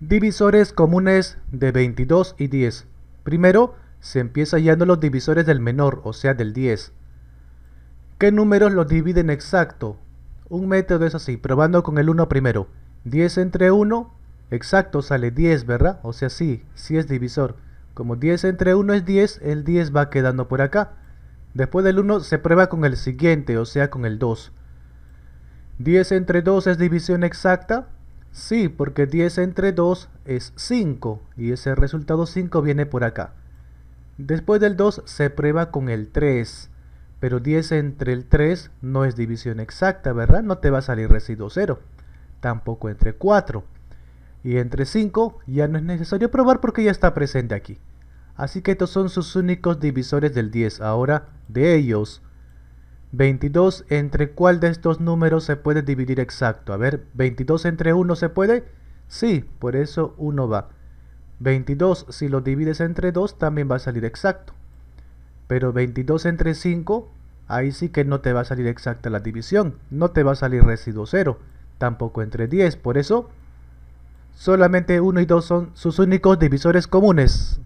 Divisores comunes de 22 y 10. Primero, se empieza hallando los divisores del menor, o sea del 10. ¿Qué números los dividen exacto? Un método es así, probando con el 1 primero. 10 entre 1, exacto sale 10, ¿verdad? O sea, sí, sí es divisor. Como 10 entre 1 es 10, el 10 va quedando por acá. Después del 1 se prueba con el siguiente, o sea, con el 2. 10 entre 2 es división exacta, Sí, porque 10 entre 2 es 5 y ese resultado 5 viene por acá. Después del 2 se prueba con el 3, pero 10 entre el 3 no es división exacta, ¿verdad? No te va a salir residuo 0, tampoco entre 4. Y entre 5 ya no es necesario probar porque ya está presente aquí. Así que estos son sus únicos divisores del 10. Ahora, de ellos, 22, ¿entre cuál de estos números se puede dividir exacto? A ver, ¿22 entre 1 se puede? Sí, por eso 1 va. 22, si lo divides entre 2, también va a salir exacto. Pero 22 entre 5, ahí sí que no te va a salir exacta la división. No te va a salir residuo 0, tampoco entre 10. Por eso, solamente 1 y 2 son sus únicos divisores comunes.